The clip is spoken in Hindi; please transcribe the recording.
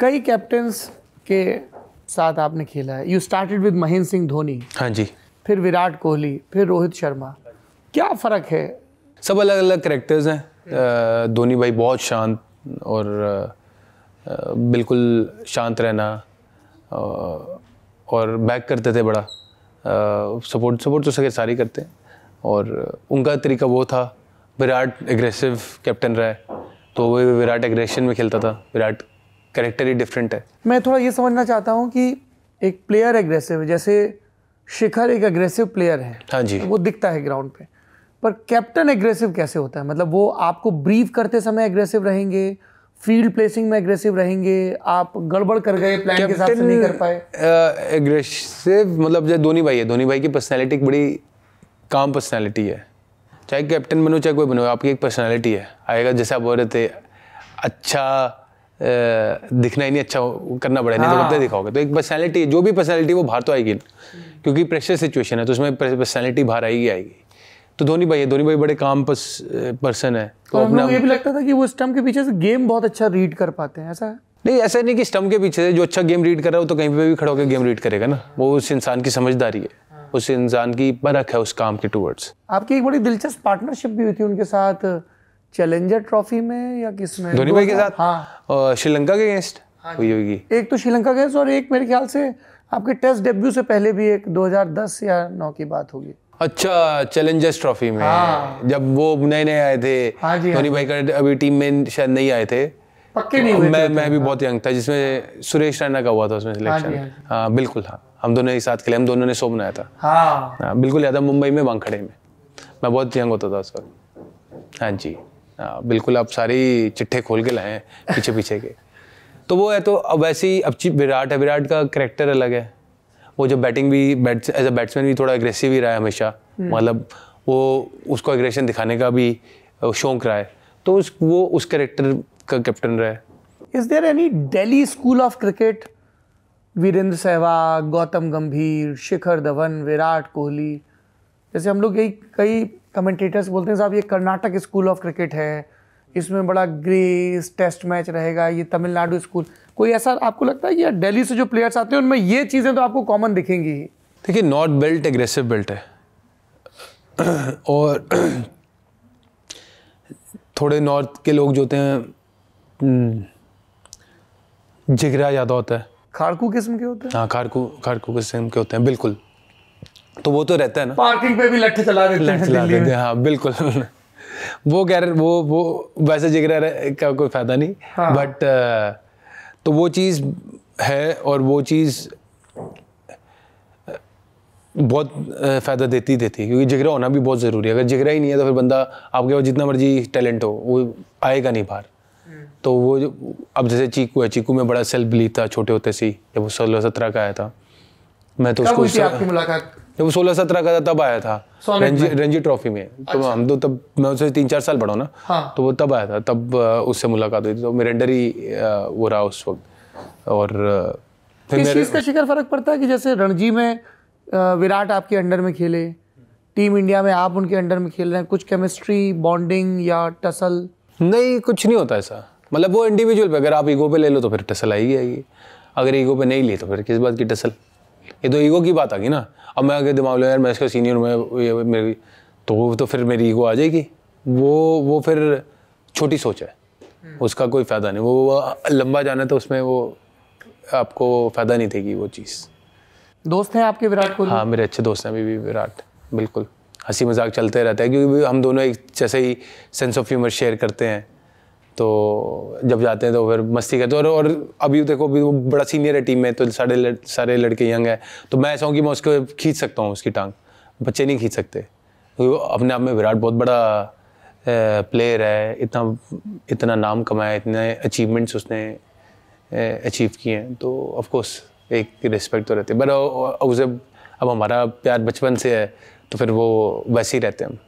कई कैप्टन्स के साथ आपने खेला है you started with Mahendra Singh Dhoni हाँ जी फिर विराट कोहली फिर रोहित शर्मा क्या फ़र्क है सब अलग अलग करेक्टर्स हैं धोनी भाई बहुत शांत और बिल्कुल शांत रहना और बैक करते थे बड़ा सपोर्ट सपोर्ट तो सके सारे करते हैं और उनका तरीका वो था विराट एग्रेसिव कैप्टन रहा है तो वो विराट एग्रेशन में खेलता था विराट करेक्टर ही डिफरेंट है मैं थोड़ा ये समझना चाहता हूँ कि एक प्लेयर एग्रेसिव है जैसे शिखर एक एग्रेसिव प्लेयर है हाँ जी तो वो दिखता है ग्राउंड पे पर कैप्टन एग्रेसिव कैसे होता है मतलब वो आपको ब्रीफ करते समय एग्रेसिव रहेंगे फील्ड प्लेसिंग में एग्रेसिव रहेंगे आप गड़बड़ कर गए प्लान के साथ से नहीं कर पाए एग्रेसिव मतलब जो धोनी भाई है धोनी भाई की पर्सनैलिटी बड़ी काम पर्सनैलिटी है चाहे कैप्टन बनो चाहे कोई बनो आपकी एक पर्सनैलिटी है आएगा जैसे आप बोल रहे थे अच्छा दिखना ही नहीं अच्छा करना पड़े नहीं तो गंदे हाँ। दिखाओगे तो एक पर्सनैलिटी जो भी पर्सनैलिटी वो बाहर तो आएगी ना क्योंकि प्रेशर सिचुएशन है तो उसमें पर्सनैलिटी बाहर आएगी आएगी तो धोनी भाई है धोनी भाई बड़े काम पर्सन है तो अपना ये भी लगता था कि वो स्टम्प के पीछे से गेम बहुत अच्छा रीड कर पाते हैं ऐसा है नहीं ऐसा नहीं कि स्टम्प के पीछे से जो अच्छा गेम रीड कर रहा है वो तो कहीं पे भी खड़ा होकर गेम रीड करेगा ना वो उस इंसान की समझदारी है हाँ। उस इंसान की परख है उस काम के टूवर्ड्स आपकी एक बड़ी दिलचस्प पार्टनरशिप भी हुई थी उनके साथ चैलेंजर ट्रॉफी में या किस में धोनी भाई के साथ हाँ श्रीलंका के अगेंस्ट हुई हाँ होगी एक तो श्रीलंका के और एक मेरे ख्याल से आपके टेस्ट डेब्यू से पहले भी एक 2010 या नौ की बात होगी अच्छा चैलेंजर्स ट्रॉफी में हाँ। जब वो नए नए आए थे हाँ धोनी हाँ। भाई का अभी टीम में शायद नहीं आए थे पक्के नहीं हुए मैं मैं भी बहुत यंग था जिसमें सुरेश रैना का हुआ था उसमें सिलेक्शन बिल्कुल हाँ हम दोनों ही साथ खेले हम दोनों ने सो बनाया था हाँ बिल्कुल याद है मुंबई में बांखड़े में मैं बहुत यंग होता था उस वक्त हाँ जी हाँ, बिल्कुल आप सारी चिट्ठे खोल के लाए हैं पीछे पीछे के तो वो है तो अब वैसे ही अब विराट है विराट का करेक्टर अलग है वो जो बैटिंग भी एज अ बैट्समैन भी थोड़ा एग्रेसिव ही रहा है हमेशा हम्म। मतलब वो उसको एग्रेशन दिखाने का भी शौक रहा है तो उस वो उस करेक्टर का कैप्टन रहा है is there any daily school of cricket Virender Sehwag Gautam Gambhir Shikhar Dhawan Virat Kohli जैसे हम लोग यही कई कमेंटेटर्स बोलते हैं साहब ये कर्नाटक स्कूल ऑफ क्रिकेट है इसमें बड़ा ग्रीस टेस्ट मैच रहेगा ये तमिलनाडु स्कूल कोई ऐसा आपको लगता है या दिल्ली से जो प्लेयर्स आते हैं उनमें ये चीज़ें तो आपको कॉमन दिखेंगी देखिए नॉट बेल्ट एग्रेसिव बेल्ट है और थोड़े नॉर्थ के लोग जो होते हैं हम्म, जिगरा ज़्यादा होता है खारकू किस्म के होते हैं हाँ खारकू खारकू किस्म के होते हैं बिल्कुल तो वो तो रहता है ना पार्किंग पे भी लट्ठे चला देते हैं चला देते हैं हाँ बिल्कुल वो कह रहे वो वो वैसे जिगर का कोई फायदा नहीं हाँ। बट uh, तो वो चीज़ है और वो चीज़ uh, बहुत uh, फ़ायदा देती देती है क्योंकि जिगरा होना भी बहुत ज़रूरी है अगर जिगरा ही नहीं है तो फिर बंदा आपके पास जितना मर्जी टैलेंट हो वो आएगा नहीं बाहर हम्म। तो वो जो अब जैसे चीकू है चीकू में बड़ा सेल्फ बिलीव था छोटे होते से जब वो सोलह सत्रह का आया था मैं तो उसको उससे आपकी मुलाकात जब वो सोलह सत्रह का था तब आया था रणजी रणजी ट्रॉफी में तो अच्छा। हम तो तब मैं उसे तीन चार साल बड़ा ना हाँ। तो वो तब आया था तब उससे मुलाकात हुई थी तो मेरेंडर ही वो रहा उस वक्त और फिर का शिकर फर्क पड़ता है कि जैसे रणजी में विराट आपके अंडर में खेले टीम इंडिया में आप उनके अंडर में खेल रहे हैं कुछ केमिस्ट्री बॉन्डिंग या टसल नहीं कुछ नहीं होता ऐसा मतलब वो इंडिविजुअल पे अगर आप ईगो पे ले लो तो फिर टसल आएगी आएगी अगर ईगो पे नहीं ली तो फिर किस बात की टसल ये तो ईगो की बात आ गई ना अब मैं आगे दिमाग लगा यार मैं इसका सीनियर मैं ये मेरी तो वो तो फिर मेरी ईगो आ जाएगी वो वो फिर छोटी सोच है हम्म। उसका कोई फ़ायदा नहीं वो लंबा जाना तो उसमें वो आपको फ़ायदा नहीं देगी वो चीज़ दोस्त हैं आपके विराट कोहली हाँ मेरे अच्छे दोस्त हैं अभी भी विराट बिल्कुल हंसी मजाक चलते रहता है क्योंकि हम दोनों एक जैसे ही सेंस ऑफ ह्यूमर शेयर करते हैं तो जब जाते हैं तो फिर मस्ती करते हैं और और अभी देखो अभी वो बड़ा सीनियर है टीम में तो सारे लड़, सारे लड़के यंग है तो मैं ऐसा हूँ कि मैं उसको खींच सकता हूँ उसकी टांग बच्चे नहीं खींच सकते तो अपने आप में विराट बहुत बड़ा प्लेयर है इतना इतना नाम कमाया इतने अचीवमेंट्स उसने अचीव किए हैं तो ऑफकोर्स एक रिस्पेक्ट तो रहती है बट उसे अब हमारा प्यार बचपन से है तो फिर वो वैसे ही रहते हैं हम